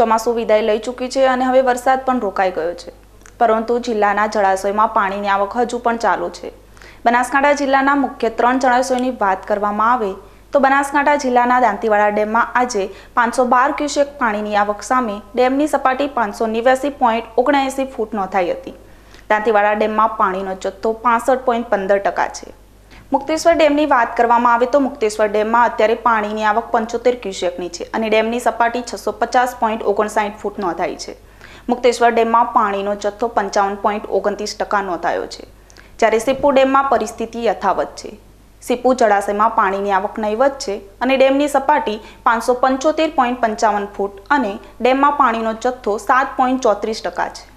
ચોમાસું વિદાય લઈ ચૂકી છે અને હવે વરસાદ પણ રોકાઈ ગયો છે પરંતુ જિલ્લાના જળાશયમાં પાણીની આવક હજુ પણ ચાલુ છે બનાસકાંઠા જિલ્લાના મુખ્ય ત્રણ જળાશયોની વાત કરવામાં આવે તો બનાસકાંઠા જિલ્લાના દાંતીવાડા ડેમમાં આજે પાંચસો બાર ક્યુસેક પાણીની આવક સામે ડેમની સપાટી પાંચસો નેવ્યાસી પોઈન્ટ ઓગણએંસી ફૂટ નોંધાઈ હતી દાંતીવાડા ડેમમાં પાણીનો જથ્થો પાસઠ પોઈન્ટ પંદર ટકા છે મુક્તેશ્વર ડેમની વાત કરવામાં આવે તો મુક્તેશ્વર ડેમમાં અત્યારે પાણીની આવક પંચોતેર ક્યુસેકની છે અને ડેમની સપાટી છસો પચાસ પોઈન્ટ ઓગણસાઠ ફૂટ નોંધાઈ છે મુક્તેશ્વર ડેમમાં પાણીનો જથ્થો પંચાવન પોઈન્ટ ઓગણત્રીસ ટકા નોંધાયો છે જ્યારે સિપુ ડેમમાં પરિસ્થિતિ યથાવત છે સિપુ જળાશયમાં પાણીની આવક નહીવત છે અને ડેમની સપાટી પાંચસો પંચોતેર પોઈન્ટ પંચાવન ફૂટ અને ડેમમાં પાણીનો જથ્થો સાત પોઈન્ટ ચોત્રીસ ટકા છે